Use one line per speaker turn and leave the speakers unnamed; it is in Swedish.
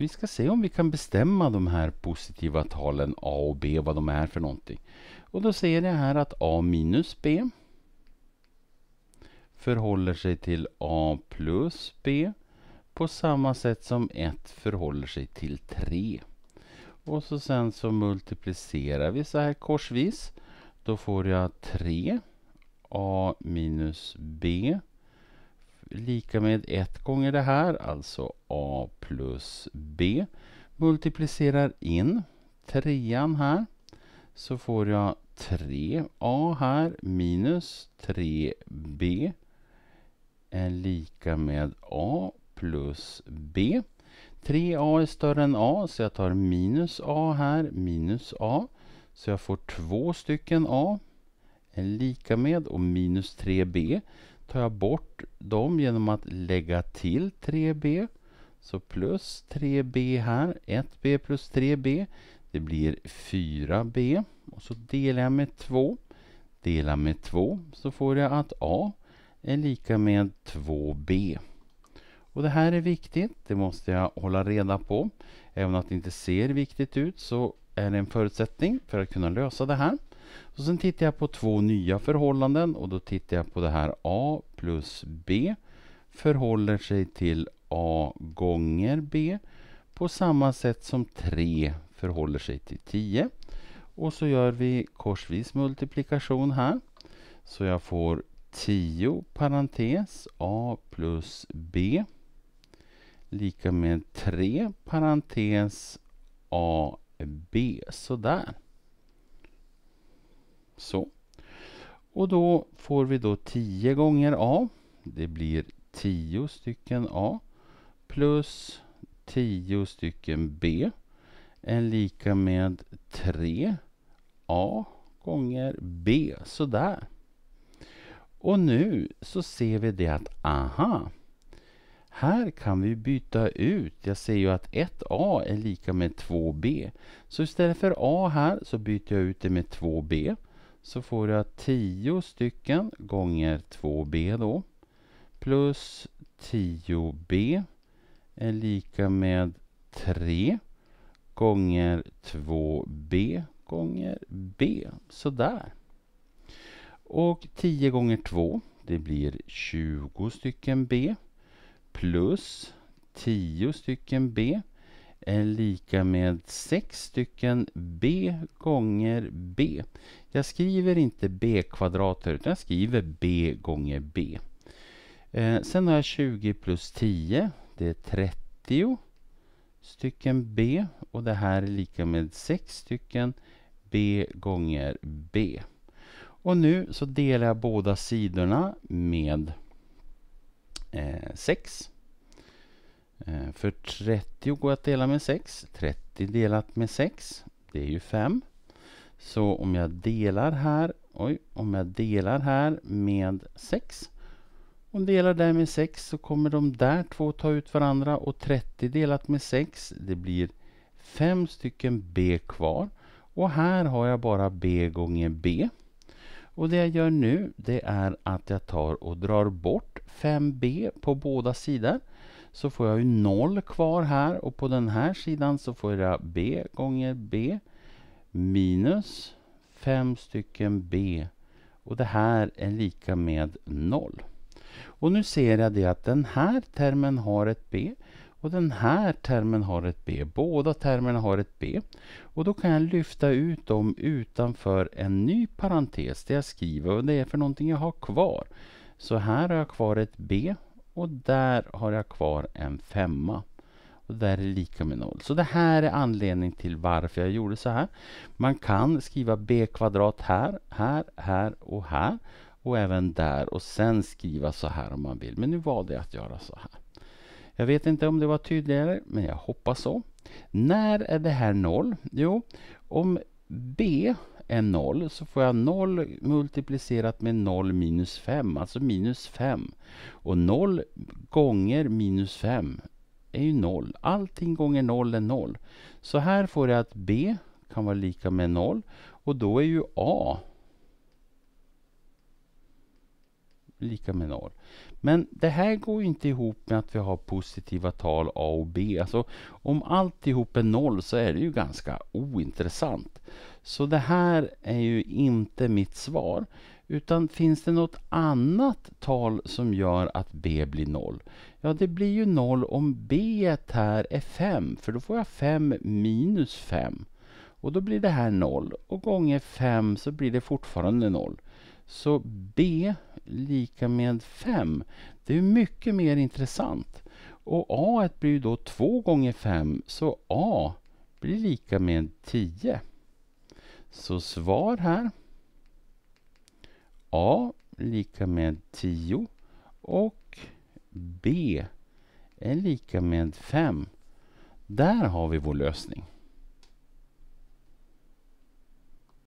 vi ska se om vi kan bestämma de här positiva talen a och b, vad de är för någonting. Och då ser jag här att a minus b förhåller sig till a plus b på samma sätt som 1 förhåller sig till 3. Och så sen så multiplicerar vi så här korsvis. Då får jag 3 a minus b lika med 1 gånger det här, alltså a plus b. Multiplicerar in trean här, så får jag 3a här minus 3b är lika med a plus b. 3a är större än a, så jag tar minus a här, minus a. Så jag får två stycken a är lika med och minus 3b tar jag bort dem genom att lägga till 3b. Så plus 3b här, 1b plus 3b, det blir 4b. Och så delar jag med 2. Delar med 2 så får jag att a är lika med 2b. Och det här är viktigt, det måste jag hålla reda på. Även om det inte ser viktigt ut så är det en förutsättning för att kunna lösa det här. Så sen tittar jag på två nya förhållanden och då tittar jag på det här A plus B förhåller sig till A gånger B på samma sätt som 3 förhåller sig till 10. Och så gör vi korsvis multiplikation här. Så jag får 10 parentes A plus B lika med 3 parentes AB. Sådär. Så. Och då får vi då 10 gånger A. Det blir 10 stycken A plus 10 stycken B är lika med 3 A gånger B. Sådär. Och nu så ser vi det att aha, här kan vi byta ut. Jag ser ju att 1A är lika med 2B. Så istället för A här så byter jag ut det med 2B så får jag 10 stycken gånger 2b då plus 10b är lika med 3 gånger 2b gånger b. Sådär. Och 10 gånger 2, det blir 20 stycken b plus 10 stycken b är lika med 6 stycken b gånger b. Jag skriver inte b-kvadrater utan jag skriver b gånger b. Eh, sen har jag 20 plus 10, det är 30 stycken b och det här är lika med 6 stycken b gånger b. Och nu så delar jag båda sidorna med eh, 6. Eh, för 30 går att dela med 6. 30 delat med 6, det är ju 5. Så om jag delar här, oj, om jag delar här med 6 och delar där med 6 så kommer de där två ta ut varandra och 30 delat med 6 det blir 5 stycken B kvar. Och här har jag bara B gånger B. Och det jag gör nu det är att jag tar och drar bort 5B på båda sidor så får jag ju 0 kvar här och på den här sidan så får jag b gånger b minus 5 stycken b och det här är lika med 0. Och nu ser jag det att den här termen har ett b och den här termen har ett b. Båda termerna har ett b. Och då kan jag lyfta ut dem utanför en ny parentes där jag skriver och det är för någonting jag har kvar. Så här har jag kvar ett b och där har jag kvar en femma. Och där är lika med noll. Så det här är anledningen till varför jag gjorde så här. Man kan skriva b kvadrat här, här, här och här. Och även där. Och sen skriva så här om man vill. Men nu valde jag att göra så här. Jag vet inte om det var tydligare, men jag hoppas så. När är det här noll? Jo, om b är 0 så får jag 0 multiplicerat med 0 minus 5, alltså minus 5. Och 0 gånger minus 5 är ju 0. Allting gånger 0 är 0. Så här får jag att b kan vara lika med 0 och då är ju a lika med noll. Men det här går inte ihop med att vi har positiva tal A och B. Alltså, om alltihop är noll så är det ju ganska ointressant. Så det här är ju inte mitt svar. Utan finns det något annat tal som gör att B blir noll? Ja, det blir ju noll om B här är 5, för då får jag 5 minus 5. Och då blir det här noll. Och gånger 5 så blir det fortfarande noll. Så B lika med 5. Det är mycket mer intressant. Och A blir då 2 gånger 5, så A blir lika med 10. Så svar här. A lika med 10 och B är lika med 5. Där har vi vår lösning.